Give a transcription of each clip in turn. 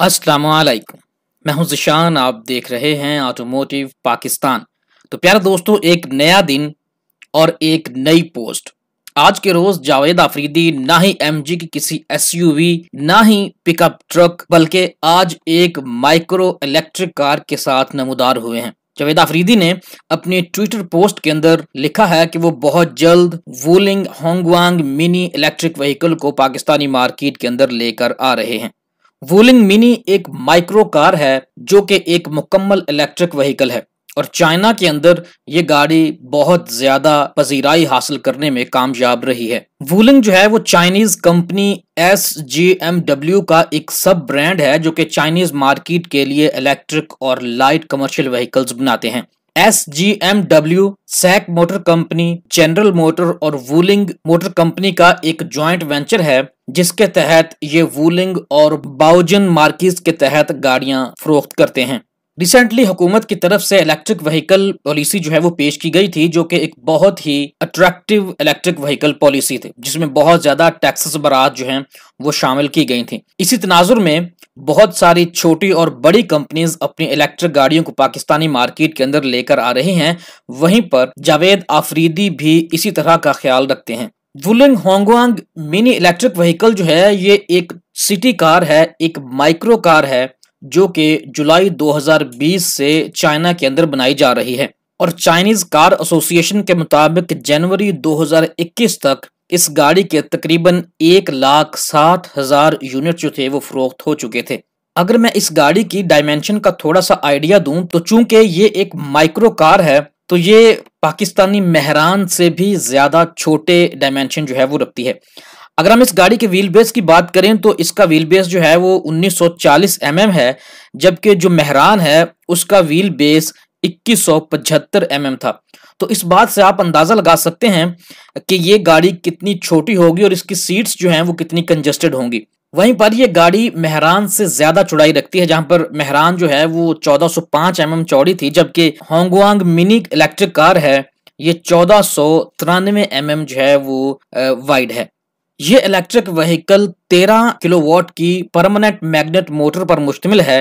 वालेकुम मैं हूं जिशान आप देख रहे हैं ऑटोमोटिव पाकिस्तान तो प्यारे दोस्तों एक नया दिन और एक नई पोस्ट आज के रोज जावेद अफरीदी ना ही एमजी की किसी एसयूवी ना ही पिकअप ट्रक बल्कि आज एक माइक्रो इलेक्ट्रिक कार के साथ नमोदार हुए हैं जावेद अफरीदी ने अपने ट्विटर पोस्ट के अंदर लिखा है कि वो बहुत जल्द Wuling Hongguang mini electric vehicle को पाकिस्तानी मार्केट के अंदर लेकर आ रहे हैं वूलिंग मिनी एक माइक्रो कार है जो कि एक मुकम्मल इलेक्ट्रिक व्हीकल है और चाइना के अंदर ये गाड़ी बहुत ज्यादा पजीराई हासिल करने में कामयाब रही है वूलिंग जो है वो Chinese company S G M W का एक सब ब्रांड है जो कि चाइनीज मार्केट के लिए इलेक्ट्रिक और लाइट कमर्शियल व्हीकल्स बनाते हैं S G M W SAIC motor company General Motor और वूलिंग मोटर कंपनी का एक ज्वाइंट वेंचर है जिसके तहत ये वूलिंग और बाउजन मार्किस के तहत गाड़ियां फरोख्त करते हैं रिसेंटली हुकूमत की तरफ से इलेक्ट्रिक व्हीकल पॉलिसी जो है वो पेश की गई थी जो कि एक बहुत ही अट्रैक्टिव इलेक्ट्रिक व्हीकल पॉलिसी थी जिसमें बहुत ज्यादा टैक्सेस बरात जो हैं वो शामिल की गई थी इसी तनाजुर में बहुत सारी छोटी और बड़ी कंपनीज अपनी इलेक्ट्रिक गाड़ियों को पाकिस्तानी मार्केट के अंदर लेकर आ रही हैं वहीं पर जावेद आफरीदी भी इसी तरह का ख्याल रखते हैं Wuling Hongguang mini electric vehicle जो है ये एक सिटी कार है एक माइक्रो कार है जो कि जुलाई 2020 से चाइना के अंदर बनाई जा रही है और चाइनीज कार एसोसिएशन के मुताबिक जनवरी 2021 तक इस गाड़ी के तकरीबन एक लाख साठ हजार यूनिट जो थे वो फरोख्त हो चुके थे अगर मैं इस गाड़ी की डायमेंशन का थोड़ा सा आइडिया दूं तो चूंकि ये एक माइक्रो कार है तो ये पाकिस्तानी मेहरान से भी ज़्यादा छोटे डायमेंशन जो है वो रखती है अगर हम इस गाड़ी के व्हील बेस की बात करें तो इसका व्हील बेस जो है वो 1940 सौ mm है जबकि जो मेहरान है उसका व्हील बेस इक्कीस सौ mm था तो इस बात से आप अंदाज़ा लगा सकते हैं कि ये गाड़ी कितनी छोटी होगी और इसकी सीट्स जो हैं वो कितनी कंजस्टेड होंगी वहीं पर यह गाड़ी मेहरान से ज़्यादा चौड़ाई रखती है जहां पर मेहरान जो है वो 1405 सौ mm चौड़ी थी जबकि होंगवांग मिनी इलेक्ट्रिक कार है ये चौदह सौ mm जो है वो वाइड है ये इलेक्ट्रिक व्हीकल 13 किलोवाट की परमानेंट मैग्नेट मोटर पर मुश्तमिल है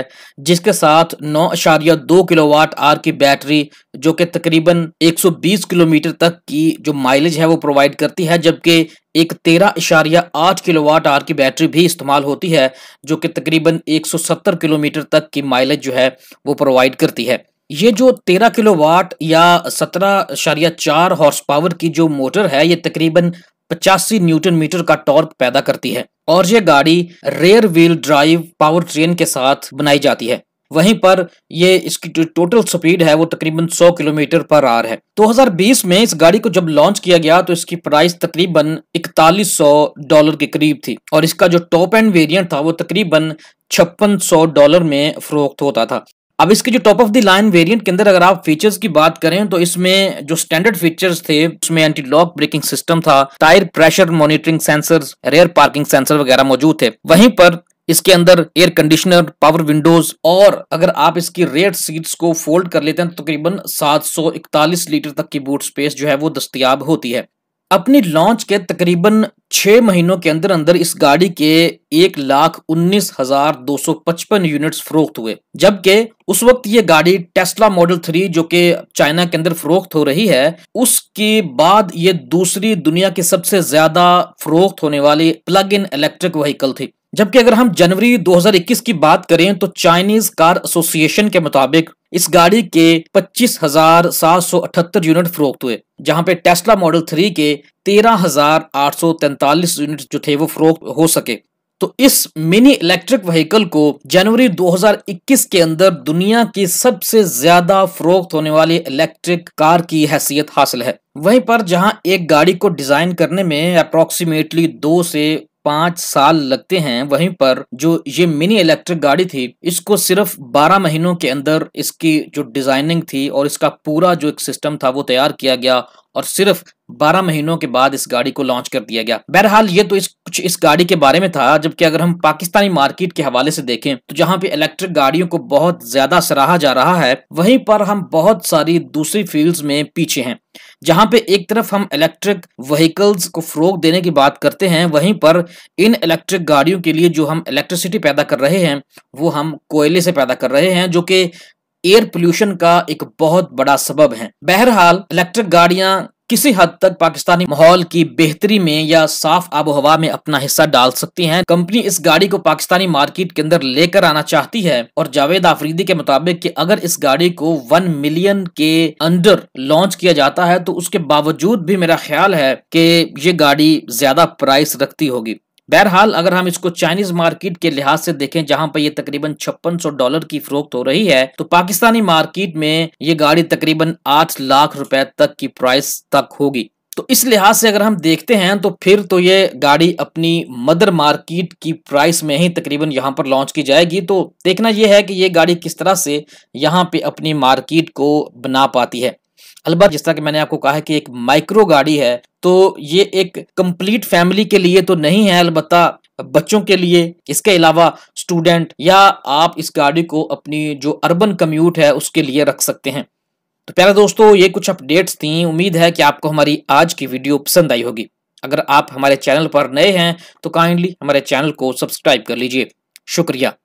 जिसके साथ नौ अशारिया दो किलोवाट आर की बैटरी जो कि तकरीबन 120 किलोमीटर तक की जो माइलेज है वो प्रोवाइड करती है जबकि एक तेरह इशारिया आठ किलो वाट आर की बैटरी भी इस्तेमाल होती है जो कि तकरीबन 170 किलोमीटर तक की माइलेज जो है वो प्रोवाइड करती है ये जो तेरह किलो वाट या सत्रह इशारिया चार हॉर्स पावर की जो मोटर है ये तकरीबन पचासी न्यूटन मीटर का टॉर्क पैदा करती है और ये गाड़ी rear wheel drive power train के साथ बनाई जाती है वहीं पर ये इसकी जो टोटल स्पीड है वो तकरीबन 100 किलोमीटर पर आर है 2020 में इस गाड़ी को जब लॉन्च किया गया तो इसकी प्राइस तकरीबन 4100 डॉलर के करीब थी और इसका जो टॉप एंड वेरिएंट था वो तकरीबन 5600 डॉलर में फरोख्त होता था अब इसके जो top of the line variant के अंदर अगर आप फीचर्स की बात करें तो इसमें जो स्टैंडर्ड फीचर्स थे उसमें एंटी लॉक ब्रेकिंग सिस्टम था tyre pressure monitoring sensor rear parking sensor वगैरह मौजूद थे वहीं पर इसके अंदर एयर कंडीशनर पावर विंडोज और अगर आप इसकी रेयर सीट्स को फोल्ड कर लेते हैं तो तकरीबन 741 लीटर तक की बूट स्पेस जो है वो दस्तियाब होती है अपनी लॉन्च के तकरीबन छह महीनों के अंदर अंदर इस गाड़ी के एक लाख उन्नीस हजार दो सौ पचपन यूनिट्स फरोख्त हुए जबकि उस वक्त ये गाड़ी टेस्ला मॉडल थ्री जो कि चाइना के अंदर फरोख्त हो रही है उसके बाद ये दूसरी दुनिया की सबसे ज्यादा फरोख्त होने वाली प्लग इन इलेक्ट्रिक व्हीकल थी जबकि अगर हम जनवरी 2021 की बात करें तो चाइनीज कार एसोसिएशन के मुताबिक इस गाड़ी के पच्चीस हजार सात सौ अठहत्तर यूनिट फरोख्त हुए जहां पे टेस्ला मॉडल थ्री के तेरह हजार आठ सौ यूनिट जो थे वो फरोख्त हो सके तो इस मिनी इलेक्ट्रिक व्हीकल को जनवरी 2021 के अंदर दुनिया की सबसे ज्यादा फरोख्त होने वाली इलेक्ट्रिक कार की हैसियत हासिल है वहीं पर जहां एक गाड़ी को डिजाइन करने में अप्रोक्सीमेटली दो से पांच साल लगते हैं वहीं पर जो ये मिनी इलेक्ट्रिक गाड़ी थी इसको सिर्फ बारह महीनों के अंदर इसकी जो डिजाइनिंग थी और इसका पूरा जो एक सिस्टम था वो तैयार किया गया और सिर्फ 12 महीनों के बाद इस गाड़ी को लॉन्च कर दिया गया बहरहाल ये तो इस कुछ इस गाड़ी के बारे में था जबकि अगर हम पाकिस्तानी मार्केट के हवाले से देखें तो जहां पे इलेक्ट्रिक गाड़ियों को बहुत ज्यादा सराहा जा रहा है वहीं पर हम बहुत सारी दूसरी फील्ड्स में पीछे हैं जहां पे एक तरफ हम इलेक्ट्रिक व्हीकल्स को फरोग देने की बात करते हैं वहीं पर इन इलेक्ट्रिक गाड़ियों के लिए जो हम इलेक्ट्रिसिटी पैदा कर रहे हैं वो हम कोयले से पैदा कर रहे हैं जो कि एयर पोल्यूशन का एक बहुत बड़ा सबब है बहरहाल इलेक्ट्रिक गाड़ियां किसी हद तक पाकिस्तानी माहौल की बेहतरी में या साफ आबो हवा में अपना हिस्सा डाल सकती हैं। कंपनी इस गाड़ी को पाकिस्तानी मार्केट के अंदर लेकर आना चाहती है और जावेद आफरीदी के मुताबिक कि अगर इस गाड़ी को वन मिलियन के अंडर लॉन्च किया जाता है तो उसके बावजूद भी मेरा ख्याल है कि ये गाड़ी ज्यादा प्राइस रखती होगी बहरहाल अगर हम इसको चाइनीज मार्केट के लिहाज से देखें जहां पर ये तकरीबन छप्पन डॉलर की फरोख्त हो रही है तो पाकिस्तानी मार्केट में ये गाड़ी तकरीबन 8 लाख रुपए तक की प्राइस तक होगी तो इस लिहाज से अगर हम देखते हैं तो फिर तो ये गाड़ी अपनी मदर मार्केट की प्राइस में ही तकरीबन यहाँ पर लॉन्च की जाएगी तो देखना यह है कि ये गाड़ी किस तरह से यहाँ पे अपनी मार्केट को बना पाती है अलबत् जिस तरह कि मैंने आपको कहा है कि एक माइक्रो गाड़ी है तो ये एक कंप्लीट फैमिली के लिए तो नहीं है अलबत् बच्चों के लिए इसके अलावा स्टूडेंट या आप इस गाड़ी को अपनी जो अर्बन कम्यूट है उसके लिए रख सकते हैं तो प्यारे दोस्तों ये कुछ अपडेट्स थी उम्मीद है कि आपको हमारी आज की वीडियो पसंद आई होगी अगर आप हमारे चैनल पर नए हैं तो काइंडली हमारे चैनल को सब्सक्राइब कर लीजिए शुक्रिया